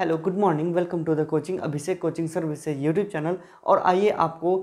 hello good morning welcome to the coaching Abhishek coaching services YouTube channel और आइए आपको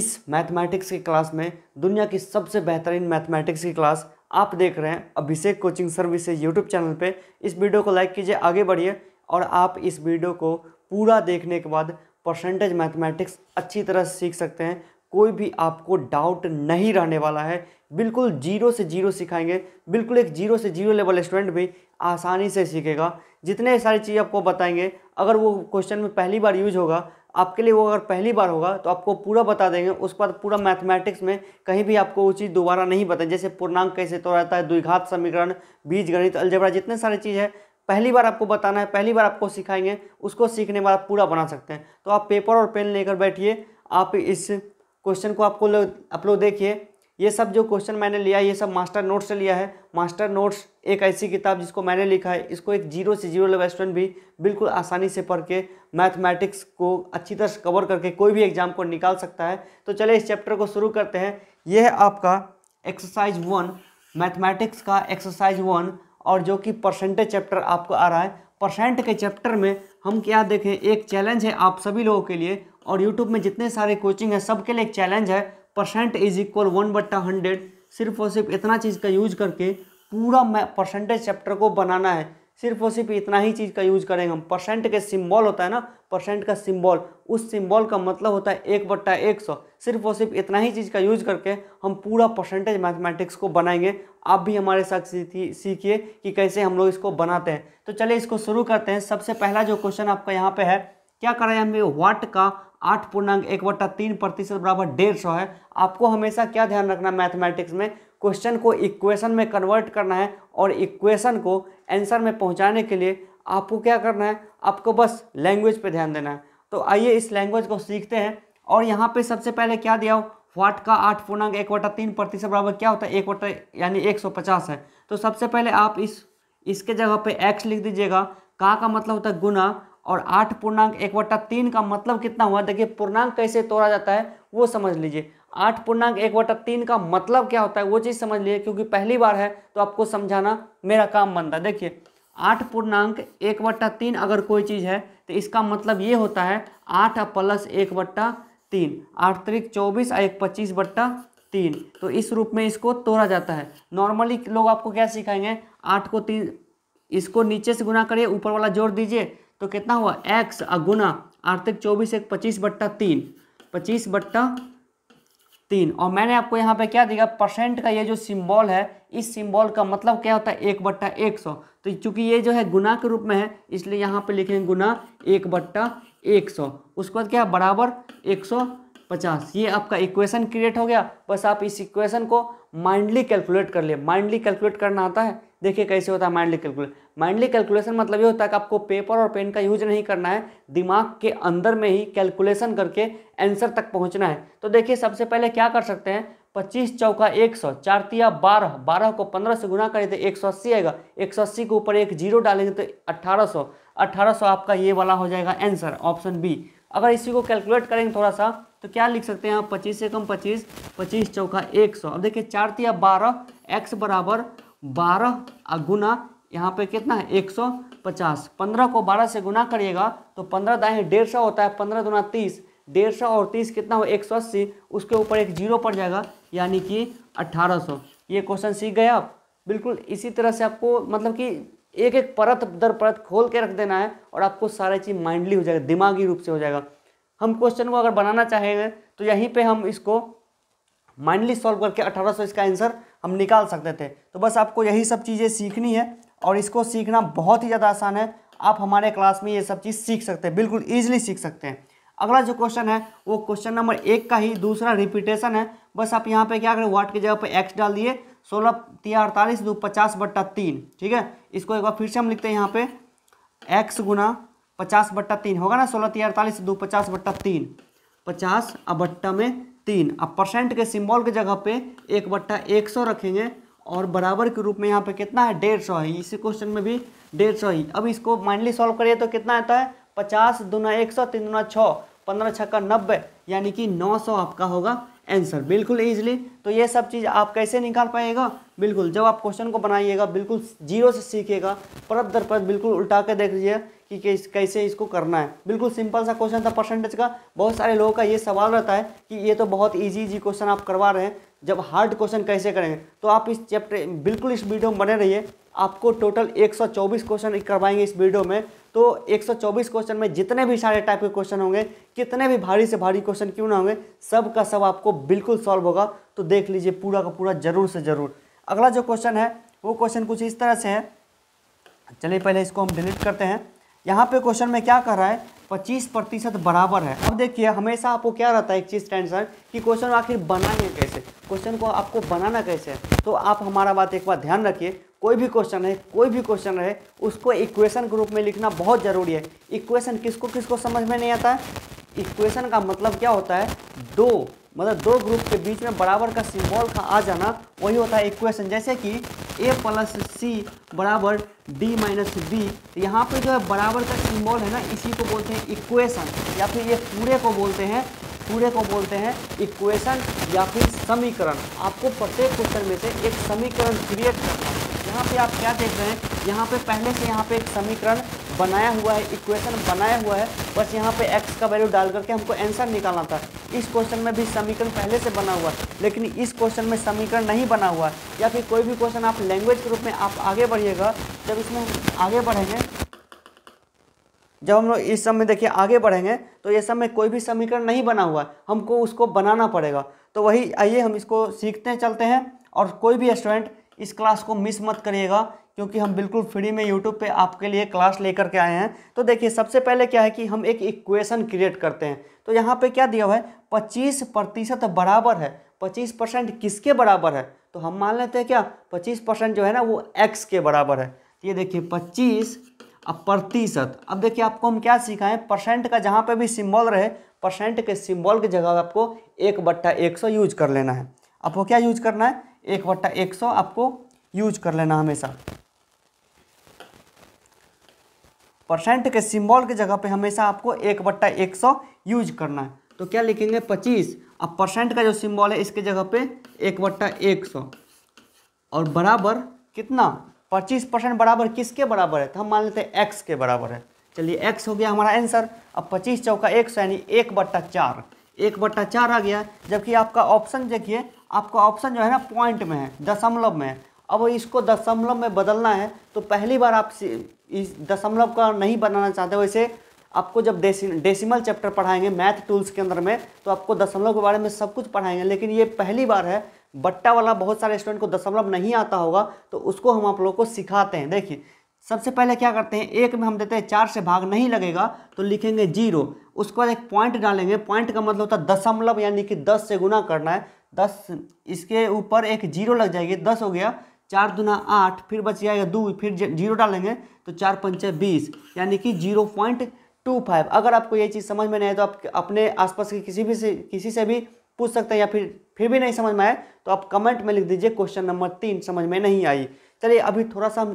इस मैथमेटिक्स की क्लास में दुनिया की सबसे बेहतरीन मैथमेटिक्स की क्लास आप देख रहे हैं Abhishek coaching services YouTube channel पे इस वीडियो को लाइक कीजिए आगे बढ़िए और आप इस वीडियो को पूरा देखने के बाद परसेंटेज मैथमेटिक्स अच्छी तरह से सीख सकते हैं कोई भी आपको डाउट नहीं रहने वाला है बिल्कुल जीरो से जीरो सिखाएंगे बिल्कुल एक जीरो से जीरो लेवल स्टूडेंट भी आसानी से सीखेगा जितने सारी चीज़ आपको बताएंगे अगर वो क्वेश्चन में पहली बार यूज होगा आपके लिए वो अगर पहली बार होगा तो आपको पूरा बता देंगे उसके बाद पूरा मैथमेटिक्स में कहीं भी आपको वो चीज़ दोबारा नहीं बताएंगे जैसे पूर्णांक कैसे तो रहता है द्विघात समीकरण बीज गणित अलजबरा जितने सारी चीज़ है पहली बार आपको बताना है पहली बार आपको सिखाएंगे उसको सीखने बाद पूरा बना सकते हैं तो आप पेपर और पेन लेकर बैठिए आप इस क्वेश्चन को आपको आप लोग देखिए ये सब जो क्वेश्चन मैंने लिया ये सब मास्टर नोट्स से लिया है मास्टर नोट्स एक ऐसी किताब जिसको मैंने लिखा है इसको एक जीरो से जीरो लेवल स्टूडेंट भी बिल्कुल आसानी से पढ़ के मैथमेटिक्स को अच्छी तरह से कवर करके कोई भी एग्जाम को निकाल सकता है तो चले इस चैप्टर को शुरू करते हैं ये है आपका एक्सरसाइज वन मैथमेटिक्स का एक्सरसाइज वन और जो कि परसेंटेज चैप्टर आपको आ रहा है परसेंट के चैप्टर में हम क्या देखें एक चैलेंज है आप सभी लोगों के लिए और यूट्यूब में जितने सारे कोचिंग है सबके लिए एक चैलेंज है परसेंट इज इक्वल वन बट्टा हंड्रेड सिर्फ और सिर्फ इतना चीज़ का यूज करके पूरा परसेंटेज चैप्टर को बनाना है सिर्फ और सिर्फ इतना ही चीज़ का यूज करेंगे हम परसेंट के सिंबल होता है ना परसेंट का सिंबल उस सिंबल का मतलब होता है एक बट्टा एक सौ सिर्फ और सिर्फ इतना ही चीज़ का यूज करके हम पूरा परसेंटेज मैथमेटिक्स को बनाएंगे आप भी हमारे साथ सीखिए कि कैसे हम लोग इसको बनाते हैं तो चलिए इसको शुरू करते हैं सबसे पहला जो क्वेश्चन आपका यहाँ पे है क्या करें हमें वाट का आठ पूर्णांक एक बट्टा तीन प्रतिशत बराबर डेढ़ सौ है आपको हमेशा क्या ध्यान रखना मैथमेटिक्स में क्वेश्चन को इक्वेशन में कन्वर्ट करना है और इक्वेशन को आंसर में पहुंचाने के लिए आपको क्या करना है आपको बस लैंग्वेज पे ध्यान देना है तो आइए इस लैंग्वेज को सीखते हैं और यहाँ पे सबसे पहले क्या दिया हो वाट का आठ पूर्णांक एक वटा तीन प्रतिशत बराबर क्या होता है एक वटा यानी एक सौ पचास है तो सबसे पहले आप इस इसके जगह पे एक्स लिख दीजिएगा का का मतलब होता है गुना और आठ पूर्णांक एक वट्टा तीन का मतलब कितना हुआ देखिए पूर्णांक कैसे तोड़ा जाता है वो समझ लीजिए आठ पूर्णांक एक वटा तीन का मतलब क्या होता है वो चीज़ समझ लीजिए क्योंकि पहली बार है तो आपको समझाना मेरा काम बनता है देखिए आठ पूर्णांक एक वट्टा तीन अगर कोई चीज़ है तो इसका मतलब ये होता है आठ प्लस एक वट्टा तीन आठ तरीक चौबीस और एक पच्चीस बट्टा तीन तो इस रूप में इसको तोड़ा जाता है नॉर्मली लोग आपको क्या सिखाएंगे आठ को तीन इसको नीचे से गुना करिए ऊपर वाला जोड़ दीजिए तो कितना हुआ एक्स अगुना आर्थिक चौबीस एक पच्चीस बट्टा तीन पच्चीस बट्टा तीन और मैंने आपको यहाँ पे क्या दिया परसेंट का ये जो सिंबल है इस सिंबल का मतलब क्या होता है एक बट्टा एक सौ तो चूंकि ये जो है गुना के रूप में है इसलिए यहाँ पे लिखेंगे गुना एक बट्टा एक सौ उसके बाद क्या है बराबर एक सौ पचास ये आपका इक्वेशन क्रिएट हो गया बस आप इस इक्वेशन को माइंडली कैलकुलेट कर लिए माइंडली कैलकुलेट करना आता है देखिए कैसे होता है माइंडली कैलकुलेशन माइंडली कैलकुलेशन मतलब ये होता है कि आपको पेपर और पेन का यूज नहीं करना है दिमाग के अंदर में ही कैलकुलेशन करके आंसर तक पहुंचना है तो देखिए सबसे पहले क्या कर सकते हैं पच्चीस चौका एक सौ चार तिया बारह बारह को पंद्रह से गुना करें तो एक सौ अस्सी आएगा एक सौ अस्सी के ऊपर एक जीरो डालेंगे तो अट्ठारह सौ अट्ठारह सौ आपका ये वाला हो जाएगा आंसर ऑप्शन बी अगर इसी को कैलकुलेट करेंगे थोड़ा सा तो क्या लिख सकते हैं आप पच्चीस से कम पच्चीस पच्चीस चौका एक सौ अब देखिए चार तिया बारह एक्स बराबर बारह गुना यहाँ पे कितना है एक सौ पचास पंद्रह को बारह से गुना करिएगा तो पंद्रह दाएँ डेढ़ सौ होता है पंद्रह दुना तीस डेढ़ सौ और तीस कितना हो एक सौ अस्सी उसके ऊपर एक जीरो पड़ जाएगा यानी कि अट्ठारह सौ ये क्वेश्चन सीख गए आप बिल्कुल इसी तरह से आपको मतलब कि एक एक परत दर परत खोल के रख देना है और आपको सारा चीज़ माइंडली हो जाएगा दिमागी रूप से हो जाएगा हम क्वेश्चन को अगर बनाना चाहेंगे तो यहीं पे हम इसको माइंडली सॉल्व करके 1800 इसका आंसर हम निकाल सकते थे तो बस आपको यही सब चीज़ें सीखनी है और इसको सीखना बहुत ही ज़्यादा आसान है आप हमारे क्लास में ये सब चीज़ सीख सकते हैं बिल्कुल ईजिली सीख सकते हैं अगला जो क्वेश्चन है वो क्वेश्चन नंबर एक का ही दूसरा रिपीटेशन है बस आप यहाँ पे क्या करें वाट की जगह पे एक्स डाल दिए सोलह तीन अड़तालीस दो पचास बट्टा तीन ठीक है इसको एक बार फिर से हम लिखते हैं यहाँ पे एक्स गुना पचास बट्टा तीन होगा ना सोलह तीन अड़तालीस दो पचास बट्टा तीन पचास अब बट्टा में तीन अब परसेंट के सिंबल के जगह पे एक बट्टा एक सौ रखेंगे और बराबर के रूप में यहाँ पे कितना है डेढ़ सौ है इसी क्वेश्चन में भी डेढ़ सौ ही अब इसको माइंडली सॉल्व करिए तो कितना आता है पचास दूना एक सौ तीन दूना छः पंद्रह छक्का नब्बे यानी कि नौ सौ आपका होगा आंसर बिल्कुल ईजिली तो ये सब चीज़ आप कैसे निकाल पाएगा बिल्कुल जब आप क्वेश्चन को बनाइएगा बिल्कुल जीरो से सीखिएगा परत दर परत बिल्कुल उल्टा के देख लीजिए कि कैसे इसको करना है बिल्कुल सिंपल सा क्वेश्चन था परसेंटेज का बहुत सारे लोगों का ये सवाल रहता है कि ये तो बहुत इजी इजी क्वेश्चन आप करवा रहे हैं जब हार्ड क्वेश्चन कैसे करेंगे तो आप इस चैप्टर बिल्कुल इस वीडियो में बने रहिए आपको टोटल 124 क्वेश्चन करवाएंगे इस वीडियो में तो 124 क्वेश्चन में जितने भी सारे टाइप के क्वेश्चन होंगे कितने भी भारी से भारी क्वेश्चन क्यों ना होंगे सब का सब आपको बिल्कुल सॉल्व होगा तो देख लीजिए पूरा का पूरा जरूर से ज़रूर अगला जो क्वेश्चन है वो क्वेश्चन कुछ इस तरह से है चलिए पहले इसको हम डिलीट करते हैं यहाँ पे क्वेश्चन में क्या कर रहा है पच्चीस प्रतिशत बराबर है अब देखिए हमेशा आपको क्या रहता है एक चीज़ टेंशन कि क्वेश्चन आखिर बनाएंगे कैसे क्वेश्चन को आपको बनाना कैसे है तो आप हमारा बात एक बार ध्यान रखिए कोई भी क्वेश्चन है कोई भी क्वेश्चन रहे उसको इक्वेशन के रूप में लिखना बहुत ज़रूरी है इक्वेशन किसको किसको समझ में नहीं आता है इक्वेशन का मतलब क्या होता है दो मतलब दो ग्रुप के बीच में बराबर का सिंबल का आ जाना वही होता है इक्वेशन जैसे कि ए प्लस सी बराबर डी माइनस बी तो यहाँ पर जो है बराबर का सिंबल है ना इसी को बोलते हैं इक्वेशन या फिर ये पूरे को बोलते हैं पूरे को बोलते हैं इक्वेशन या फिर समीकरण आपको प्रत्येक क्वेश्चन में से एक समीकरण क्रिएट करना है यहाँ पे आप क्या देख रहे हैं यहाँ पे पहले से यहाँ पे एक समीकरण बनाया हुआ है इक्वेशन बनाया हुआ है बस यहाँ पे एक्स का वैल्यू डाल करके हमको आंसर निकालना था इस क्वेश्चन में भी समीकरण पहले से बना हुआ है लेकिन इस क्वेश्चन में समीकरण नहीं बना हुआ है या फिर कोई भी क्वेश्चन आप लैंग्वेज के रूप में आप आगे बढ़िएगा जब इसमें आगे बढ़ेंगे जब हम लोग इस सब में देखिए आगे बढ़ेंगे तो ये सब में कोई भी समीकरण नहीं बना हुआ है हमको उसको बनाना पड़ेगा तो वही आइए हम इसको सीखते हैं चलते हैं और कोई भी स्टूडेंट इस क्लास को मिस मत करिएगा क्योंकि हम बिल्कुल फ्री में यूट्यूब पे आपके लिए क्लास लेकर के आए हैं तो देखिए सबसे पहले क्या है कि हम एक इक्वेशन क्रिएट करते हैं तो यहाँ पे क्या दिया हुआ है पच्चीस प्रतिशत बराबर है पच्चीस परसेंट किसके बराबर है तो हम मान लेते हैं क्या पच्चीस परसेंट जो है ना वो एक्स के बराबर है ये देखिए पच्चीस अब प्रतिशत अब देखिए आपको हम क्या सिखाएं परसेंट का जहाँ पे भी सिंबल रहे परसेंट के सिंबल की जगह आपको एक बट्टा एक सौ यूज कर लेना है आपको क्या यूज करना है एक बट्टा एक सौ आपको यूज कर लेना हमेशा परसेंट के सिंबल की जगह पे हमेशा आपको एक बट्टा एक सौ यूज करना है तो क्या लिखेंगे पच्चीस अब परसेंट का जो सिंबल है इसके जगह पे एक बट्टा एक सौ और बराबर कितना पच्चीस परसेंट बराबर किसके बराबर है तो हम मान लेते हैं एक्स के बराबर है चलिए एक्स हो गया हमारा आंसर अब पच्चीस चौका एक सौ यानी एक बट्टा चार एक बट्टा चार आ गया जबकि आपका ऑप्शन देखिए आपका ऑप्शन जो है ना पॉइंट में है दशमलव में है अब इसको दशमलव में बदलना है तो पहली बार आप इस दशमलव का नहीं बनाना चाहते वैसे आपको जब डेसिमल चैप्टर पढ़ाएंगे मैथ टूल्स के अंदर में तो आपको दशमलव के बारे में सब कुछ पढ़ाएंगे लेकिन ये पहली बार है बट्टा वाला बहुत सारे स्टूडेंट को दशमलव नहीं आता होगा तो उसको हम आप लोग को सिखाते हैं देखिए सबसे पहले क्या करते हैं एक में हम देते हैं चार से भाग नहीं लगेगा तो लिखेंगे जीरो उसके बाद एक पॉइंट डालेंगे पॉइंट का मतलब होता है दशमलव यानी कि दस से गुना करना है दस इसके ऊपर एक जीरो लग जाएगी दस हो गया चार दुना आठ फिर बच जाएगा दो फिर जीरो डालेंगे तो चार पंचे बीस यानी कि जीरो पॉइंट टू फाइव अगर आपको ये चीज़ समझ में नहीं आए तो आप अपने आसपास के किसी भी से किसी से भी पूछ सकते हैं या फिर फिर भी नहीं समझ में आए तो आप कमेंट में लिख दीजिए क्वेश्चन नंबर तीन समझ में नहीं आई चलिए अभी थोड़ा सा हम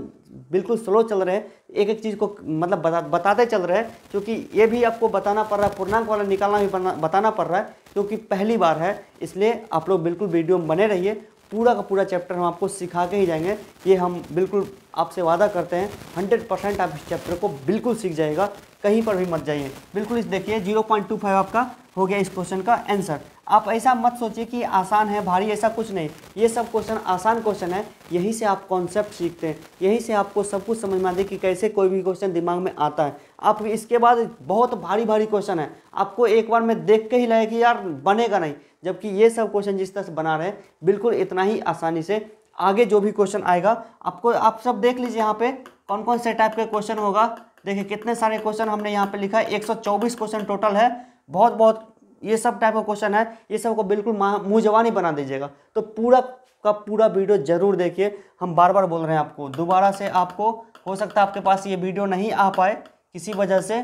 बिल्कुल स्लो चल रहे हैं एक एक चीज़ को मतलब बता बताते चल रहे हैं क्योंकि ये भी आपको बताना पड़ रहा है पूर्णांक वाला निकालना भी बताना पड़ रहा है क्योंकि पहली बार है इसलिए आप लोग बिल्कुल वीडियो में बने रहिए पूरा का पूरा चैप्टर हम आपको सिखा के ही जाएंगे ये हम बिल्कुल आपसे वादा करते हैं हंड्रेड परसेंट आप इस चैप्टर को बिल्कुल सीख जाएगा कहीं पर भी मत जाइए बिल्कुल इस देखिए जीरो पॉइंट टू फाइव आपका हो गया इस क्वेश्चन का आंसर आप ऐसा मत सोचिए कि आसान है भारी ऐसा कुछ नहीं ये सब क्वेश्चन आसान क्वेश्चन है यहीं से आप कॉन्सेप्ट सीखते हैं यहीं से आपको सब कुछ समझ में आते है कि कैसे कोई भी क्वेश्चन दिमाग में आता है आप इसके बाद बहुत भारी भारी क्वेश्चन है आपको एक बार में देख के ही लगे कि यार बनेगा नहीं जबकि ये सब क्वेश्चन जिस तरह से बना रहे हैं बिल्कुल इतना ही आसानी से आगे जो भी क्वेश्चन आएगा आपको आप सब देख लीजिए यहाँ पे कौन कौन से टाइप के क्वेश्चन होगा देखिए कितने सारे क्वेश्चन हमने यहाँ पे लिखा है एक क्वेश्चन टोटल है बहुत बहुत ये सब टाइप का क्वेश्चन है ये सब को बिल्कुल मुँह जवानी बना दीजिएगा तो पूरा का पूरा वीडियो जरूर देखिए हम बार बार बोल रहे हैं आपको दोबारा से आपको हो सकता है आपके पास ये वीडियो नहीं आ पाए किसी वजह से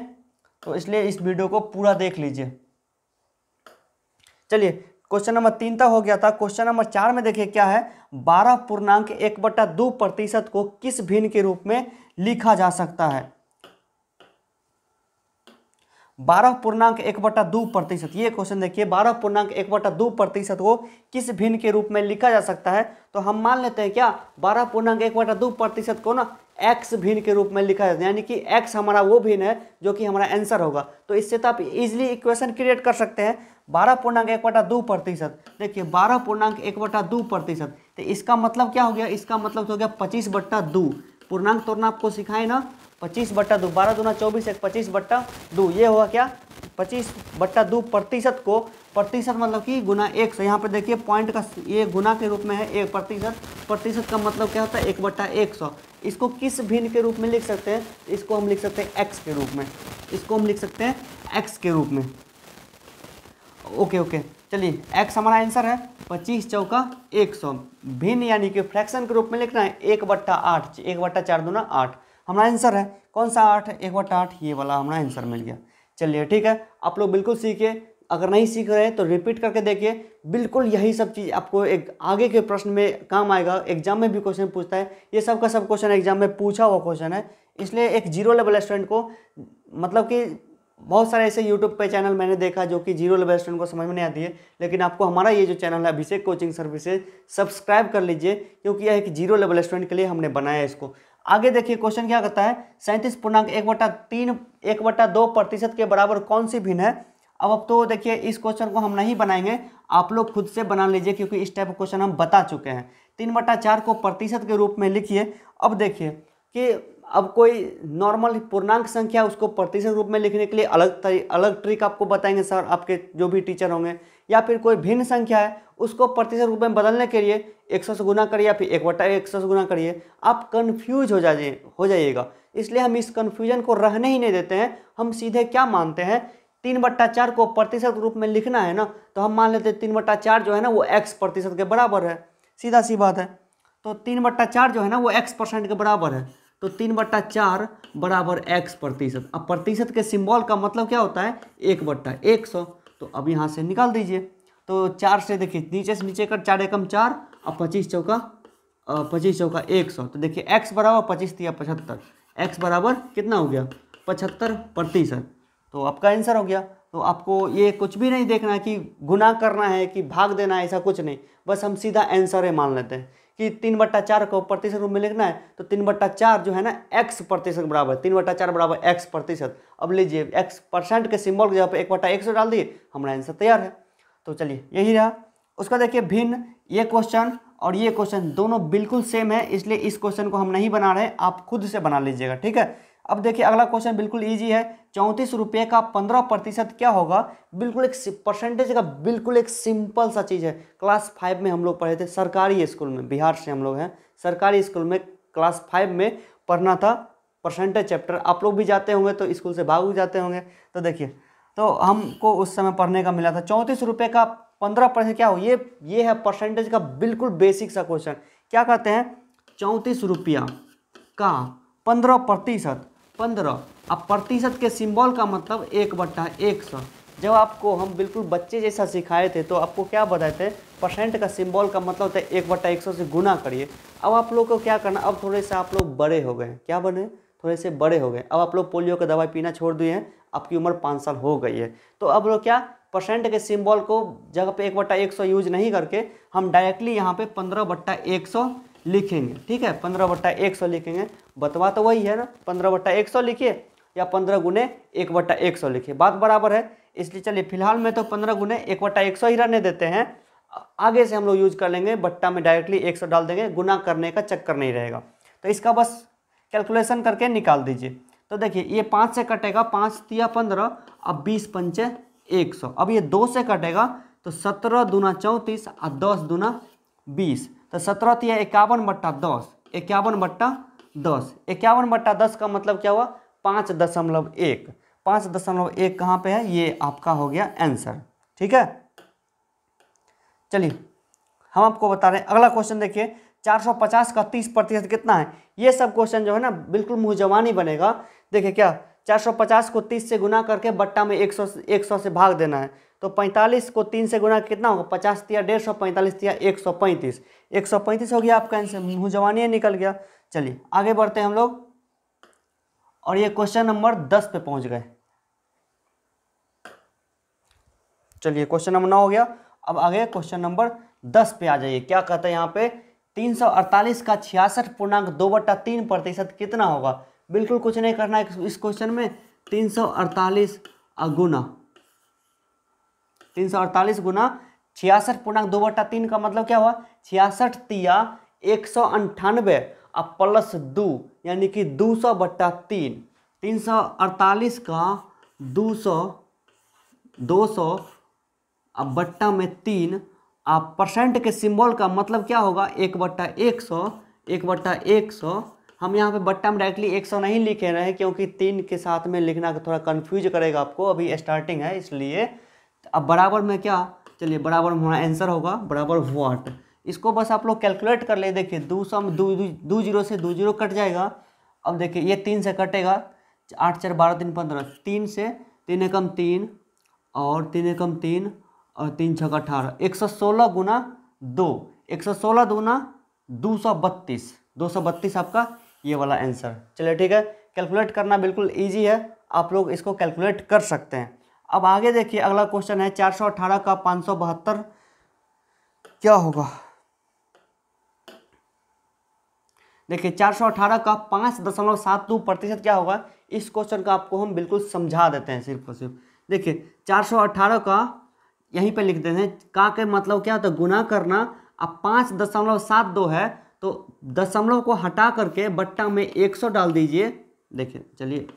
तो इसलिए इस वीडियो को पूरा देख लीजिए चलिए क्वेश्चन नंबर तीन तक हो गया था क्वेश्चन नंबर चार में देखिए क्या है बारह पूर्णांक एक बट्टा दो प्रतिशत को किस भिन्न के रूप में लिखा जा सकता है बारह पूर्णांक एक बटा दो प्रतिशत ये क्वेश्चन देखिए बारह पूर्णांक एक बटा दो प्रतिशत को किस भिन्न के रूप में लिखा जा सकता है तो हम मान लेते हैं क्या बारह पूर्णांक एक बट्टा दो प्रतिशत को ना एक्स भिन्न के रूप में लिखा जाता है यानी कि एक्स हमारा वो भिन्न है जो कि हमारा आंसर होगा तो इससे तो आप इजिली इक्वेशन क्रिएट कर सकते हैं बारह पूर्णांक एक बटा दो प्रतिशत देखिए बारह पूर्णांक एक बटा दो प्रतिशत तो इसका मतलब क्या हो गया इसका मतलब तो हो गया पच्चीस बट्टा दो पूर्णांक तोड़ना आपको सिखाए ना पच्चीस बट्टा दो बारह दूना चौबीस एक पच्चीस बट्टा दो ये हुआ क्या पच्चीस बट्टा दो प्रतिशत को प्रतिशत मतलब कि गुना एक से तो यहाँ पर देखिए पॉइंट का ये गुना के रूप में है एक प्रतिशत प्रतिशत का मतलब क्या होता है एक बट्टा एक सौ इसको किस भिन्न के रूप में लिख सकते हैं इसको हम लिख सकते हैं एक्स के रूप में इसको हम लिख सकते हैं एक्स के रूप में ओके ओके चलिए एक्स हमारा आंसर है पच्चीस चौका एक सौ भिन्न यानी कि फ्रैक्शन के रूप में लिखना है एक बट्टा आठ एक बट्टा चार दो ना आठ हमारा आंसर है कौन सा आठ एक बट्टा आठ ये वाला हमारा आंसर मिल गया चलिए ठीक है आप लोग बिल्कुल सीखिए अगर नहीं सीख रहे तो रिपीट करके देखिए बिल्कुल यही सब चीज़ आपको एक आगे के प्रश्न में काम आएगा एग्जाम में भी क्वेश्चन पूछता है ये सब का सब क्वेश्चन एग्जाम में पूछा हुआ क्वेश्चन है इसलिए एक जीरो लेवल स्टूडेंट को मतलब कि बहुत सारे ऐसे यूट्यूब पे चैनल मैंने देखा जो कि जीरो लेवल स्टूडेंट को समझ में नहीं आती है लेकिन आपको हमारा ये जो चैनल है अभिषेक कोचिंग सर्विसेज सब्सक्राइब कर लीजिए क्योंकि यह एक जीरो लेवल स्टूडेंट के लिए हमने बनाया है इसको आगे देखिए क्वेश्चन क्या कहता है सैंतीस पूर्णांक एक बटा तीन एक बटा दो प्रतिशत के बराबर कौन सी भिन्न है अब अब तो देखिए इस क्वेश्चन को हम नहीं बनाएंगे आप लोग खुद से बना लीजिए क्योंकि इस टाइप का क्वेश्चन हम बता चुके हैं तीन बटा चार को प्रतिशत के रूप में लिखिए अब देखिए कि अब कोई नॉर्मल पूर्णांक संख्या उसको प्रतिशत रूप में लिखने के लिए अलग तरी अलग ट्रिक आपको बताएंगे सर आपके जो भी टीचर होंगे या फिर कोई भिन्न संख्या है उसको प्रतिशत रूप में बदलने के लिए एक सौ से गुना करिए या फिर एक बटा एक सौ से गुना करिए आप कन्फ्यूज हो जाइए हो जाइएगा इसलिए हम इस कन्फ्यूजन को रहने ही नहीं देते हैं हम सीधे क्या मानते हैं तीन बट्टा चार को प्रतिशत रूप में लिखना है ना तो हम मान लेते हैं तीन बट्टा चार जो है ना वो एक्स प्रतिशत के बराबर है सीधा सी बात है तो तीन बट्टा चार जो है ना वो एक्स परसेंट के बराबर है तो तीन बट्टा चार बराबर एक्स प्रतिशत अब प्रतिशत के सिंबल का मतलब क्या होता है एक बट्टा एक सौ तो अब यहाँ से निकाल दीजिए तो चार से देखिए नीचे से नीचे कर चार एकम चार और पच्चीस चौका पच्चीस चौका एक सौ तो देखिए एक्स बराबर पच्चीस या पचहत्तर एक्स बराबर कितना हो गया पचहत्तर प्रतिशत तो आपका आंसर हो गया तो आपको ये कुछ भी नहीं देखना कि गुना करना है कि भाग देना है ऐसा कुछ नहीं बस हम सीधा आंसर है मान लेते हैं कि तीन बट्टा चार को प्रतिशत रूप में लिखना है तो तीन बट्टा चार जो है ना एक्स प्रतिशत बराबर तीन बट्टा चार बराबर एक्स प्रतिशत अब लीजिए एक्स परसेंट के सिंबल की जगह पर एक बट्टा एक्स डाल दिए हमारा आंसर तैयार है तो चलिए यही रहा उसका देखिए भिन्न ये क्वेश्चन और ये क्वेश्चन दोनों बिल्कुल सेम है इसलिए इस क्वेश्चन को हम नहीं बना रहे आप खुद से बना लीजिएगा ठीक है अब देखिए अगला क्वेश्चन बिल्कुल ईजी है चौंतीस रुपये का पंद्रह प्रतिशत क्या होगा बिल्कुल एक परसेंटेज का बिल्कुल एक सिंपल सा चीज़ है क्लास फाइव में हम लोग पढ़े थे सरकारी स्कूल में बिहार से हम लोग हैं सरकारी स्कूल में क्लास फाइव में पढ़ना था परसेंटेज चैप्टर आप लोग भी जाते होंगे तो स्कूल से भाग भी जाते होंगे तो देखिए तो हमको उस समय पढ़ने का मिला था चौंतीस रुपये का पंद्रह परसेंट क्या हो ये ये है परसेंटेज का बिल्कुल बेसिक सा क्वेश्चन क्या कहते हैं चौंतीस रुपया का पंद्रह प्रतिशत पंद्रह अब प्रतिशत के सिंबल का मतलब एक बट्टा एक सौ जब आपको हम बिल्कुल बच्चे जैसा सिखाए थे तो आपको क्या बताए थे परसेंट का सिंबल का मतलब था एक बट्टा एक सौ से गुना करिए अब आप लोग को क्या करना अब थोड़े से आप लोग बड़े हो गए क्या बने थोड़े से बड़े हो गए अब आप लोग पोलियो का दवाई पीना छोड़ दिए हैं आपकी उम्र पाँच साल हो गई है तो अब लोग क्या परसेंट के सिंबल को जगह पे एक बट्टा एक सौ यूज नहीं करके हम डायरेक्टली यहाँ पे पंद्रह बट्टा एक सौ लिखेंगे ठीक है पंद्रह बट्टा एक सौ लिखेंगे बतवा तो वही है ना पंद्रह बट्टा एक सौ लिखिए या पंद्रह गुने एक बट्टा एक सौ लिखिए बात बराबर है इसलिए चलिए फिलहाल में तो पंद्रह गुने एक बट्टा एक सौ ही रहने देते हैं आगे से हम लोग यूज कर लेंगे बट्टा में डायरेक्टली एक सौ डाल देंगे गुना करने का चक्कर नहीं रहेगा तो इसका बस कैलकुलेशन करके निकाल दीजिए तो देखिए ये पाँच से कटेगा पाँच तिया पंद्रह अब बीस पंचे एक सौ अब ये दो से कटेगा तो सत्रह दूना चौंतीस और दस दूना बीस तो सत्रह तिया तो इक्यावन बट्टा दस इक्यावन बट्टा दस इक्यावन बट्टा दस का मतलब क्या हुआ पाँच दशमलव एक पाँच दशमलव एक कहाँ पर है ये आपका हो गया आंसर ठीक है चलिए हम आपको बता रहे हैं अगला क्वेश्चन देखिए 450 का 30 प्रतिशत कितना है ये सब क्वेश्चन जो है ना बिल्कुल मुँह जवानी बनेगा देखिए क्या 450 को 30 से गुना करके बट्टा में 100 100 से भाग देना है तो 45 को तीन से गुना कितना होगा पचास तिया डेढ़ सौ पैंतालीस तिया एक सौ पैंतीस एक सौ पैंतीस हो गया आपका आंसर मुँह जवानी निकल गया चलिए आगे बढ़ते हैं हम लोग और ये क्वेश्चन नंबर दस पे पहुंच गए चलिए क्वेश्चन नंबर नौ हो गया अब आगे क्वेश्चन नंबर दस पे आ जाइए क्या कहते हैं यहाँ पे तीन सौ अड़तालीस का छियासठ पूर्णांक दो बट्टा तीन प्रतिशत कितना होगा बिल्कुल कुछ नहीं करना है इस क्वेश्चन में तीन सौ अड़तालीस गुना तीन सौ अड़तालीस गुना छियासठ पूर्णांक दो बटा तीन का मतलब क्या हुआ छियासठ तिया एक सौ अंठानवे और प्लस दो यानी कि दो सौ बट्टा तीन तीन सौ अड़तालीस का दो सौ दो सौ अब बट्टा में तीन और परसेंट के सिंबल का मतलब क्या होगा एक बट्टा एक सौ एक बट्टा एक सौ हम यहाँ पे बट्टा में डायरेक्टली एक सौ नहीं लिखे रहे क्योंकि तीन के साथ में लिखना थोड़ा कन्फ्यूज करेगा आपको अभी स्टार्टिंग है इसलिए अब बराबर में क्या चलिए बराबर में हमारा आंसर होगा बराबर वाट इसको बस आप लोग कैलकुलेट कर ले देखिए दो सम दो दो जीरो से दो जीरो कट जाएगा अब देखिए ये तीन से कटेगा आठ चार बारह तीन पंद्रह तीन से तीन एकम तीन और तीन एकम तीन और तीन छः अठारह एक सौ सोलह गुना दो एक सौ सोलह दूना दो सौ बत्तीस दो सौ बत्तीस आपका ये वाला आंसर चलिए ठीक है कैलकुलेट करना बिल्कुल ईजी है आप लोग इसको कैलकुलेट कर सकते हैं अब आगे देखिए अगला क्वेश्चन है चार सौ अठारह का पाँच सौ बहत्तर क्या होगा देखिए चार सौ अठारह का पाँच दशमलव सात दो प्रतिशत क्या होगा इस क्वेश्चन का आपको हम बिल्कुल समझा देते हैं सिर्फ और सिर्फ देखिए चार सौ अठारह का यहीं पे लिख देते हैं का के मतलब क्या होता है गुना करना अब पाँच दशमलव सात दो है तो दशमलव को हटा करके बट्टा में एक सौ डाल दीजिए देखिए चलिए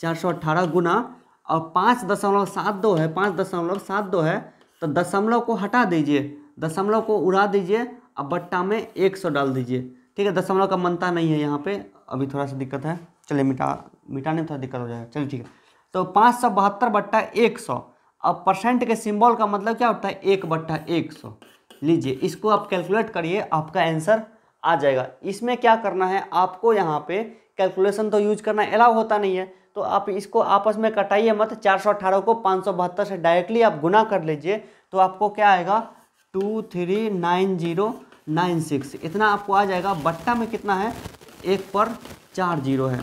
चार सौ अट्ठारह गुना और पाँच दशमलव सात दो है पाँच दशमलव सात दो है तो दशमलव को हटा दीजिए दशमलव को उड़ा दीजिए अब बट्टा में एक सौ डाल दीजिए ठीक है दशमलव का मनता नहीं है यहाँ पे अभी थोड़ा सा दिक्कत है चलिए मिटा मिटाने में थोड़ा दिक्कत हो जाएगा चलिए ठीक है तो पाँच सौ बहत्तर बट्टा एक सौ अब परसेंट के सिंबल का मतलब क्या होता है एक बट्टा एक सौ लीजिए इसको आप कैलकुलेट करिए आपका आंसर आ जाएगा इसमें क्या करना है आपको यहाँ पर कैलकुलेशन तो यूज करना अलाउ होता नहीं है तो आप इसको आपस में कटाइए मत चार को पाँच से डायरेक्टली आप गुना कर लीजिए तो आपको क्या आएगा two three nine zero nine six इतना आपको आ जाएगा बट्टा में कितना है एक पर चार जीरो है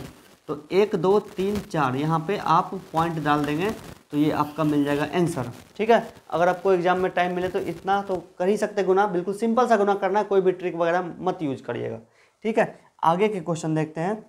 तो एक दो तीन चार यहाँ पे आप पॉइंट डाल देंगे तो ये आपका मिल जाएगा आंसर ठीक है अगर आपको एग्जाम में टाइम मिले तो इतना तो कर ही सकते गुना बिल्कुल सिंपल सा गुना करना कोई भी ट्रिक वगैरह मत यूज करिएगा ठीक है आगे के क्वेश्चन देखते हैं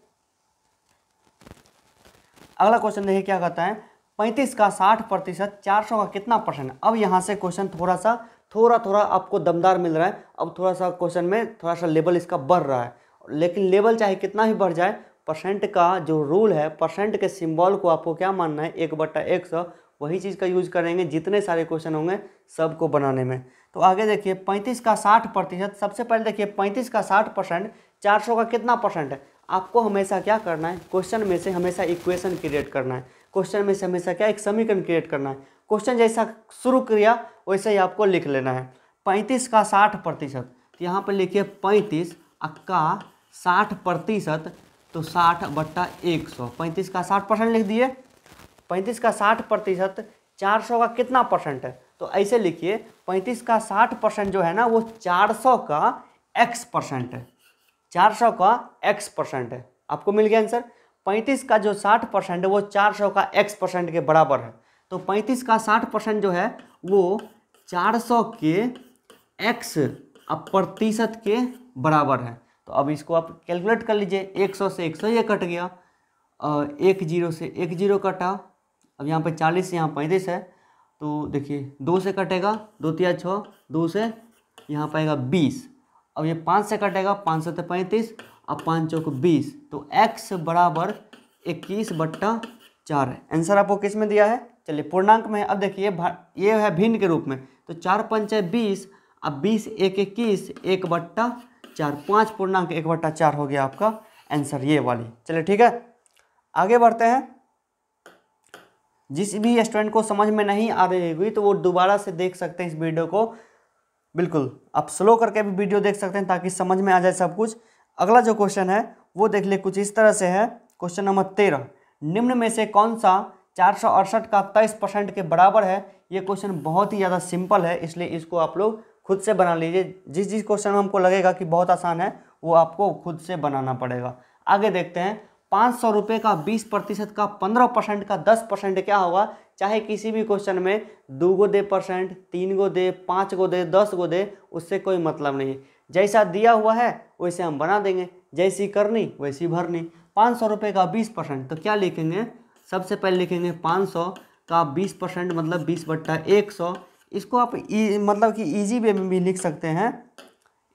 अगला क्वेश्चन देखिए क्या कहता है पैंतीस का साठ प्रतिशत चार सौ का कितना परसेंट अब यहाँ से क्वेश्चन थोड़ा सा थोड़ा थोड़ा आपको दमदार मिल रहा है अब थोड़ा सा क्वेश्चन में थोड़ा सा लेवल इसका बढ़ रहा है लेकिन लेवल चाहे कितना ही बढ़ जाए परसेंट का जो रूल है परसेंट के सिंबल को आपको क्या मानना है एक बट्टा एक सौ वही चीज़ का यूज करेंगे जितने सारे क्वेश्चन होंगे सबको बनाने में तो आगे देखिए पैंतीस का साठ प्रतिशत सबसे पहले देखिए पैंतीस का साठ परसेंट चार सौ का कितना परसेंट है आपको हमेशा क्या करना है क्वेश्चन में से हमेशा इक्वेशन क्रिएट करना है क्वेश्चन में से हमेशा क्या एक समीकरण क्रिएट करना है क्वेश्चन जैसा शुरू किया वैसे ही आपको लिख लेना है पैंतीस का साठ प्रतिशत तो यहाँ पर लिखिए पैंतीस का साठ प्रतिशत तो साठ बट्टा एक सौ पैंतीस का साठ परसेंट लिख दिए पैंतीस का साठ प्रतिशत चार सौ का कितना परसेंट है तो ऐसे लिखिए पैंतीस का साठ परसेंट जो है ना वो चार सौ का एक्स परसेंट है चार सौ का एक्स परसेंट है आपको मिल गया आंसर पैंतीस का जो साठ परसेंट है वो चार सौ का एक्स परसेंट के बराबर है तो पैंतीस का साठ परसेंट जो है वो चार सौ के एक्स प्रतिशत के बराबर है तो अब इसको आप कैलकुलेट कर लीजिए एक सौ से एक सौ ये कट गया और एक जीरो से एक जीरो कटा अब यहाँ पे चालीस यहाँ पैंतीस है तो देखिए दो से कटेगा दो तिया छः दो से यहाँ पाएगा बीस अब ये पाँच से कटेगा पाँच सौ तो पैंतीस और पाँच चौक बीस तो एक्स बराबर इक्कीस बट्टा चार आंसर आपको किस में दिया है चलिए पूर्णांक में अब देखिए ये है भिन्न के रूप में तो चार पंच बीस अब बीस एक इक्कीस एक बट्टा चार पाँच पूर्णांक एक बट्टा चार हो गया आपका आंसर ये वाली चलिए ठीक है आगे बढ़ते हैं जिस भी स्टूडेंट को समझ में नहीं आ रही होगी तो वो दोबारा से देख सकते हैं इस वीडियो को बिल्कुल आप स्लो करके भी वीडियो देख सकते हैं ताकि समझ में आ जाए सब कुछ अगला जो क्वेश्चन है वो देख ले कुछ इस तरह से है क्वेश्चन नंबर तेरह निम्न में से कौन सा चार सौ अड़सठ का तेईस परसेंट के बराबर है ये क्वेश्चन बहुत ही ज़्यादा सिंपल है इसलिए इसको आप लोग खुद से बना लीजिए जिस जिस क्वेश्चन में हमको लगेगा कि बहुत आसान है वो आपको खुद से बनाना पड़ेगा आगे देखते हैं पाँच सौ रुपये का बीस प्रतिशत का पंद्रह परसेंट का दस परसेंट क्या होगा चाहे किसी भी क्वेश्चन में दो गो दे परसेंट तीन गो दे पाँच गो दे दस गो दे उससे कोई मतलब नहीं जैसा दिया हुआ है वैसे हम बना देंगे जैसी करनी वैसी भरनी पाँच सौ रुपये का बीस परसेंट तो क्या लिखेंगे सबसे पहले लिखेंगे पाँच सौ का बीस परसेंट मतलब बीस बट्टा एक सौ इसको आप ई मतलब कि ईजी वे में भी लिख सकते हैं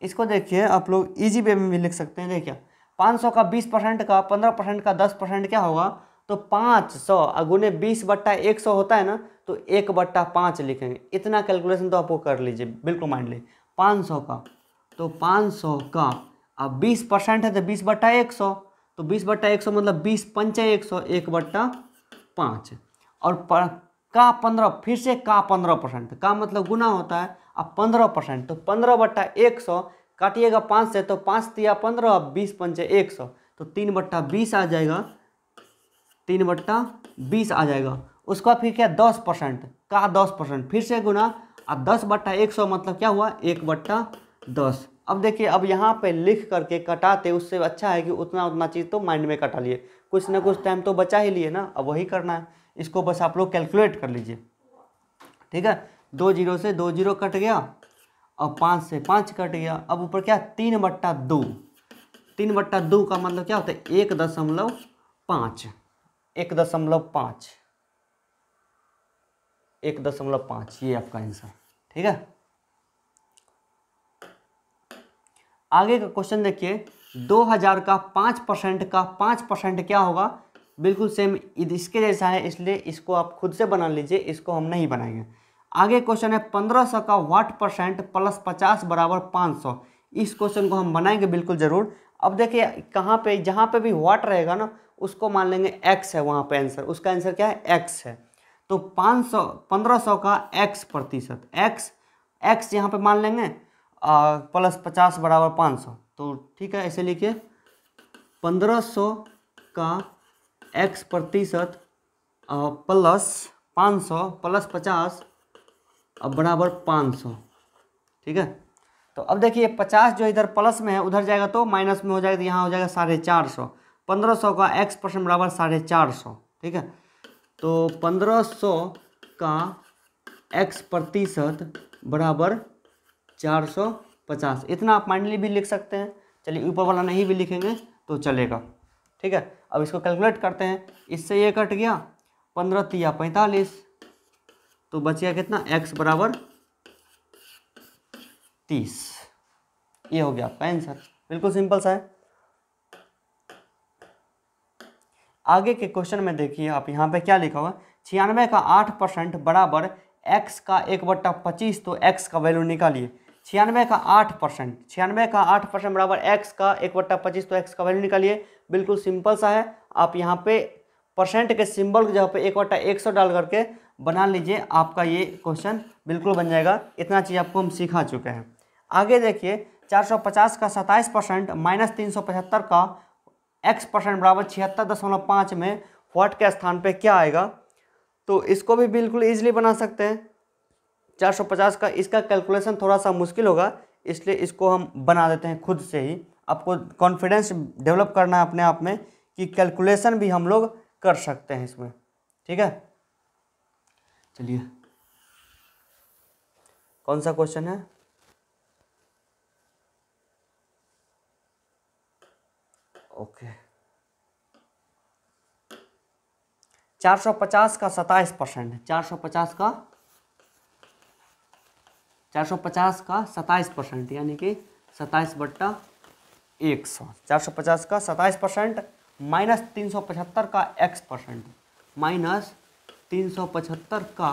इसको देखिए आप लोग ईजी वे में भी लिख सकते हैं देखिए पाँच सौ का बीस परसेंट का पंद्रह परसेंट का दस परसेंट क्या होगा तो पाँच सौ गुने बीस बट्टा एक सौ होता है ना तो एक बट्टा पाँच लिखेंगे इतना कैलकुलेशन तो आपको कर लीजिए बिल्कुल माइंड ली पाँच सौ का तो पाँच सौ का अब बीस परसेंट है तो बीस बट्टा एक सौ तो बीस बट्टा एक सौ मतलब बीस पंचे एक सौ एक बट्टा पाँच और पर, का पंद्रह फिर से का पंद्रह परसेंट का मतलब गुना होता है अब पंद्रह परसेंट तो पंद्रह बट्टा एक सौ काटिएगा पाँच से तो पाँच तिया पंद्रह और बीस पंचे एक सौ तो तीन बट्टा बीस आ जाएगा तीन बट्टा बीस आ जाएगा उसका फिर क्या दस परसेंट कहा दस परसेंट फिर से गुना अब दस बट्टा एक सौ मतलब क्या हुआ एक बट्टा दस अब देखिए अब यहाँ पे लिख करके कटाते उससे अच्छा है कि उतना उतना चीज़ तो माइंड में कटा लिए कुछ ना कुछ टाइम तो बचा ही लिए ना अब वही करना है इसको बस आप लोग कैलकुलेट कर लीजिए ठीक है दो जीरो से दो जीरो कट गया और पाँच से पाँच कट गया अब ऊपर क्या तीन बट्टा दो तीन बट्टा दो का मतलब क्या होता है एक दशमलव पाँच एक दशमलव पाँच एक दशमलव पाँच ये आपका आंसर ठीक है आगे का क्वेश्चन देखिए दो हजार का पाँच परसेंट का पाँच परसेंट क्या होगा बिल्कुल सेम इसके जैसा है इसलिए इसको आप खुद से बना लीजिए इसको हम नहीं बनाएंगे आगे क्वेश्चन है पंद्रह सौ का वाट परसेंट प्लस पचास बराबर पाँच सौ इस क्वेश्चन को हम बनाएंगे बिल्कुल ज़रूर अब देखिए कहाँ पे जहाँ पे भी वाट रहेगा ना उसको मान लेंगे एक्स है वहाँ पे आंसर उसका आंसर क्या है एक्स है तो पाँच सौ पंद्रह सौ का एक्स प्रतिशत एक्स एक्स यहाँ पे मान लेंगे आ, प्लस पचास बराबर पाँच सौ तो ठीक है ऐसे लिखिए पंद्रह सौ का एक्स प्रतिशत प्लस पाँच सौ प्लस पचास अब बराबर पाँच सौ ठीक है तो अब देखिए पचास जो इधर प्लस में है उधर जाएगा तो माइनस में हो जाएगा तो यहाँ हो जाएगा साढ़े चार सौ पंद्रह सौ का एक्स परसेंट बराबर साढ़े चार सौ ठीक है तो पंद्रह सौ का एक्स प्रतिशत बराबर चार सौ पचास इतना आप माइंडली भी लिख सकते हैं चलिए ऊपर वाला नहीं भी लिखेंगे तो चलेगा ठीक है अब इसको कैलकुलेट करते हैं इससे ये कट गया पंद्रह तिया पैंतालीस तो गया कितना एक्स बराबर तीस ये हो गया आपका आंसर बिल्कुल सिंपल सा है आगे के क्वेश्चन में देखिए आप यहाँ पे क्या लिखा हुआ छियानवे का आठ परसेंट बराबर एक्स का एक बट्टा पच्चीस तो एक्स का वैल्यू निकालिए छियानवे का आठ परसेंट छियानवे का आठ परसेंट बराबर एक्स का एक बट्टा पच्चीस तो एक्स का वैल्यू निकालिए बिल्कुल सिंपल सा है आप यहाँ पे परसेंट के सिंबल की जगह पे एक बट्टा एक सौ डाल करके बना लीजिए आपका ये क्वेश्चन बिल्कुल बन जाएगा इतना चीज़ आपको हम सीखा चुके हैं आगे देखिए 450 का सत्ताईस परसेंट माइनस तीन का एक्स परसेंट बराबर छिहत्तर दशमलव पाँच में व्हाट के स्थान पे क्या आएगा तो इसको भी बिल्कुल ईजिली बना सकते हैं 450 का इसका कैलकुलेशन थोड़ा सा मुश्किल होगा इसलिए इसको हम बना देते हैं खुद से ही आपको कॉन्फिडेंस डेवलप करना है अपने आप में कि कैलकुलेशन भी हम लोग कर सकते हैं इसमें ठीक है चलिए कौन सा क्वेश्चन है ओके चार सौ पचास का सताइस परसेंट चार सौ पचास का चार सौ पचास का सताइस परसेंट यानी कि सताइस बट्टा एक सौ चार सौ पचास का सताइस परसेंट माइनस तीन सौ पचहत्तर का एक्स परसेंट माइनस तीन सौ पचहत्तर का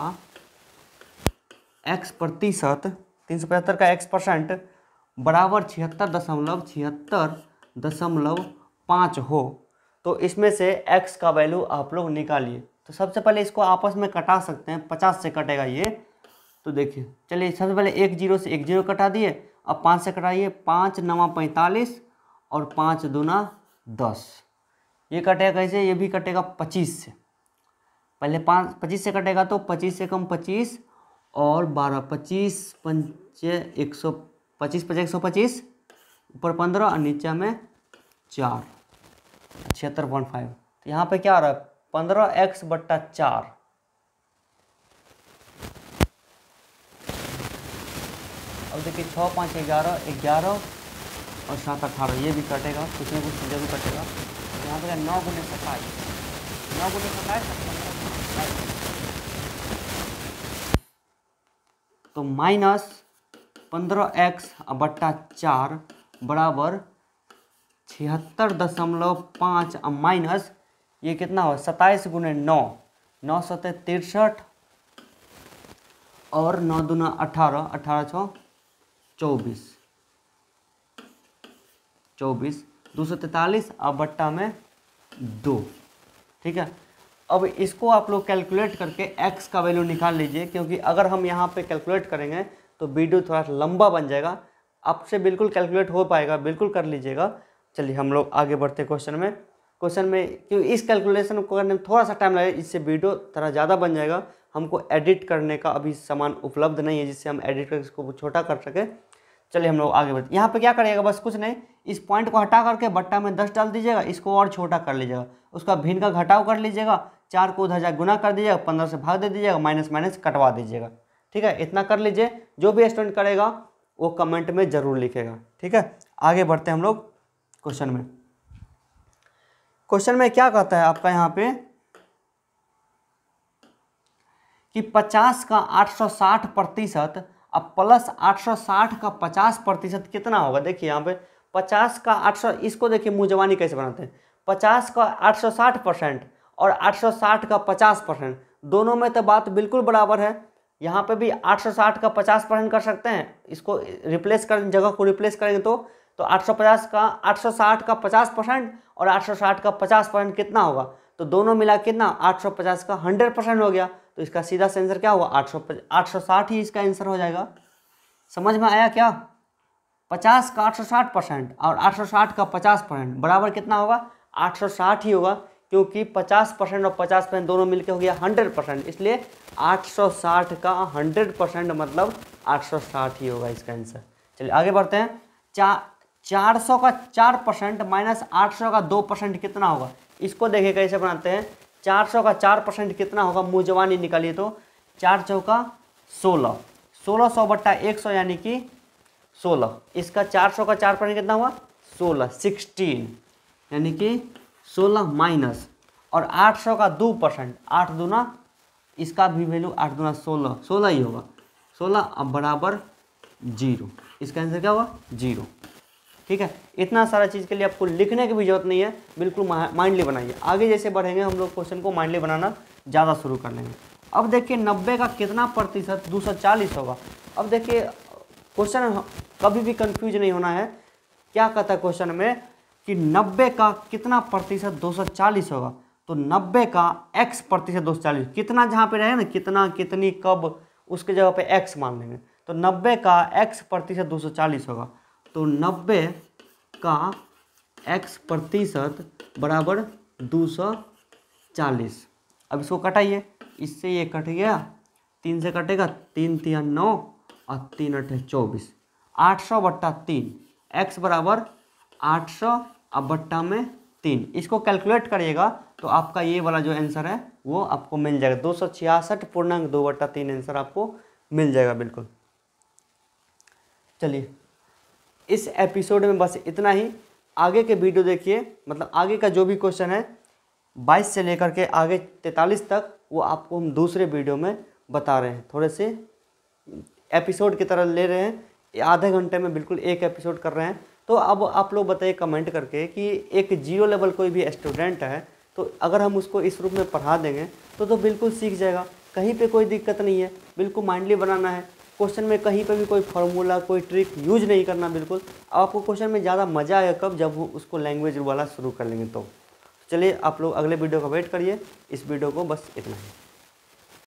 एक्स प्रतिशत तीन सौ पचहत्तर का एक्स परसेंट बराबर छिहत्तर दशमलव छिहत्तर दशमलव पाँच हो तो इसमें से x का वैल्यू आप लोग निकालिए तो सबसे पहले इसको आपस में कटा सकते हैं पचास से कटेगा ये तो देखिए चलिए सबसे पहले एक जीरो से एक जीरो कटा दिए अब पाँच से कटाइए पाँच नवा पैंतालीस और पाँच दूना दस ये कटेगा कैसे ये भी कटेगा पच्चीस से पहले पाँच पच्चीस से कटेगा तो पच्चीस से कम पच्चीस और बारह पच्चीस पंच एक सौ पच्चीस पचास एक सौ पच्चीस ऊपर पंद्रह और नीचे में चार छिहत्तर पॉइंट फाइव तो यहाँ पे क्या आ रहा है पंद्रह एक्स बट्टा चार अब देखिए छः पाँच ग्यारह ग्यारह और सात अठारह ये भी कटेगा कुछ ना कुछ चीज़ें भी कटेगा यहाँ पर नौ गुने सताईस नौ गुने सताईस तो माइनस पंद्रह एक्स बट्टा चार बराबर छिहत्तर दशमलव पाँच माइनस ये कितना हो सत्ताईस गुने नौ नौ सौ तिरसठ और नौ दूना अठारह अठारह छः चौबीस चौबीस दो सौ तैंतालीस और बट्टा में दो ठीक है अब इसको आप लोग कैलकुलेट करके एक्स का वैल्यू निकाल लीजिए क्योंकि अगर हम यहाँ पर कैलकुलेट करेंगे तो वीडियो थोड़ा लंबा बन जाएगा आपसे बिल्कुल कैलकुलेट हो पाएगा बिल्कुल कर लीजिएगा चलिए हम लोग आगे बढ़ते क्वेश्चन में क्वेश्चन में क्यों इस कैलकुलेशन को करने में थोड़ा सा टाइम लगेगा इससे वीडियो थोड़ा ज़्यादा बन जाएगा हमको एडिट करने का अभी सामान उपलब्ध नहीं है जिससे हम एडिट करके इसको छोटा कर सके चलिए हम लोग आगे बढ़ते यहाँ पे क्या करिएगा बस कुछ नहीं इस पॉइंट को हटा करके बट्टा में दस डाल दीजिएगा इसको और छोटा कर लीजिएगा उसका भिन्न का घटाव कर लीजिएगा चार को उधर जाकर गुना कर दीजिएगा पंद्रह से भाग दे दीजिएगा माइनस माइनस कटवा दीजिएगा ठीक है इतना कर लीजिए जो भी स्टूडेंट करेगा वो कमेंट में ज़रूर लिखेगा ठीक है आगे बढ़ते हैं हम लोग क्वेश्चन में क्वेश्चन में क्या कहता है आपका यहाँ पे कि 50 का 860 प्रतिशत अब प्लस 860 का 50 प्रतिशत कितना होगा देखिए यहाँ पे 50 का 800 इसको देखिए मुँह जवानी कैसे बनाते हैं 50 का 860 परसेंट और 860 का 50 परसेंट दोनों में तो बात बिल्कुल बराबर है यहाँ पे भी 860 का 50 परसेंट कर सकते हैं इसको रिप्लेस कर जगह को रिप्लेस करेंगे तो तो 850 का 860 का 50 परसेंट और 860 का 50 परसेंट कितना होगा तो दोनों मिला कितना 850 का 100 परसेंट हो गया तो इसका सीधा सेंसर क्या हुआ 800 860 ही इसका आंसर हो जाएगा समझ में आया क्या 50 का 860 परसेंट और 860 का 50 परसेंट बराबर कितना होगा 860 ही होगा क्योंकि 50 परसेंट और 50 परसेंट दोनों मिलकर हो गया 100 परसेंट इसलिए 860 का 100 परसेंट मतलब 860 ही होगा इसका आंसर चलिए आगे बढ़ते हैं चार चार सौ का चार परसेंट माइनस आठ सौ का दो परसेंट कितना होगा इसको देखिए कैसे बनाते हैं चार सौ का चार परसेंट कितना होगा मुँह जवानी निकालिए तो चार सौ का सोलह सोलह सौ बट्टा एक सौ यानी कि सोलह इसका चार सौ का चार परसेंट कितना हुआ सोलह सिक्सटीन यानी कि सोलह माइनस और आठ सौ का दो परसेंट आठ दुना इसका भी वैल्यू आठ दुना सोलह सोलह ही होगा सोलह बराबर जीरो इसका आंसर क्या हुआ जीरो ठीक है इतना सारा चीज़ के लिए आपको लिखने की भी जरूरत नहीं है बिल्कुल माइंडली बनाइए आगे जैसे बढ़ेंगे हम लोग क्वेश्चन को माइंडली बनाना ज़्यादा शुरू कर लेंगे अब देखिए नब्बे का कितना प्रतिशत दो सौ चालीस होगा अब देखिए क्वेश्चन कभी भी कंफ्यूज नहीं होना है क्या कहता है क्वेश्चन में कि 90 का कितना प्रतिशत 240 होगा तो 90 का x प्रतिशत दो कितना जहाँ पे रहे ना कितना कितनी कब उसके जगह पे x मान लेंगे तो 90 का x प्रतिशत 240 होगा तो 90 का x प्रतिशत बराबर 240 अब इसको कटाइए इससे ये कट गया तीन से कटेगा तीन तीन नौ और तीन अठे चौबीस आठ सौ बट्टा तीन एक्स बराबर आठ सौ अब बट्टा में तीन इसको कैलकुलेट करिएगा तो आपका ये वाला जो आंसर है वो आपको मिल जाएगा दो सौ छियासठ पूर्णांक दो बट्टा तीन आंसर आपको मिल जाएगा बिल्कुल चलिए इस एपिसोड में बस इतना ही आगे के वीडियो देखिए मतलब आगे का जो भी क्वेश्चन है बाईस से लेकर के आगे तैतालीस तक वो आपको हम दूसरे वीडियो में बता रहे हैं थोड़े से एपिसोड की तरह ले रहे हैं आधे घंटे में बिल्कुल एक एपिसोड कर रहे हैं तो अब आप लोग बताइए कमेंट करके कि एक जीरो लेवल कोई भी स्टूडेंट है तो अगर हम उसको इस रूप में पढ़ा देंगे तो तो बिल्कुल सीख जाएगा कहीं पे कोई दिक्कत नहीं है बिल्कुल माइंडली बनाना है क्वेश्चन में कहीं पे भी कोई फार्मूला कोई ट्रिक यूज नहीं करना बिल्कुल आपको क्वेश्चन में ज़्यादा मज़ा आएगा कब जब उसको लैंग्वेज वाला शुरू कर लेंगे तो चलिए आप लोग अगले वीडियो का वेट करिए इस वीडियो को बस इतना ही